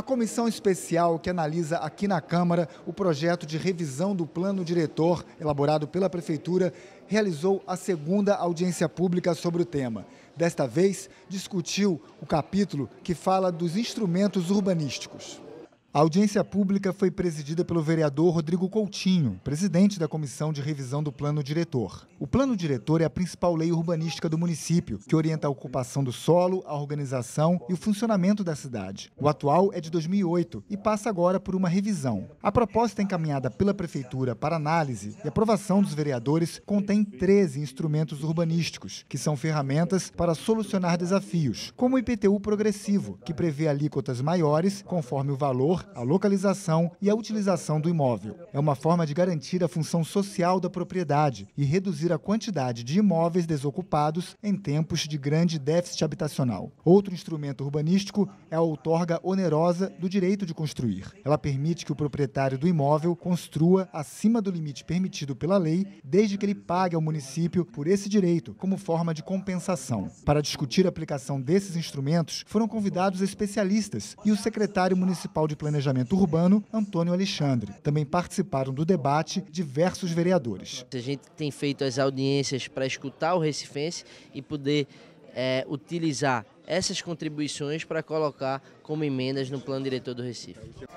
A comissão especial que analisa aqui na Câmara o projeto de revisão do plano diretor elaborado pela Prefeitura realizou a segunda audiência pública sobre o tema. Desta vez, discutiu o capítulo que fala dos instrumentos urbanísticos. A audiência pública foi presidida pelo vereador Rodrigo Coutinho, presidente da Comissão de Revisão do Plano Diretor. O Plano Diretor é a principal lei urbanística do município, que orienta a ocupação do solo, a organização e o funcionamento da cidade. O atual é de 2008 e passa agora por uma revisão. A proposta encaminhada pela Prefeitura para análise e aprovação dos vereadores contém 13 instrumentos urbanísticos, que são ferramentas para solucionar desafios, como o IPTU progressivo, que prevê alíquotas maiores conforme o valor valor, a localização e a utilização do imóvel. É uma forma de garantir a função social da propriedade e reduzir a quantidade de imóveis desocupados em tempos de grande déficit habitacional. Outro instrumento urbanístico é a outorga onerosa do direito de construir. Ela permite que o proprietário do imóvel construa acima do limite permitido pela lei, desde que ele pague ao município por esse direito, como forma de compensação. Para discutir a aplicação desses instrumentos, foram convidados especialistas e o secretário municipal de Planejamento Planejamento Urbano, Antônio Alexandre. Também participaram do debate diversos vereadores. A gente tem feito as audiências para escutar o recifense e poder é, utilizar essas contribuições para colocar como emendas no plano diretor do Recife.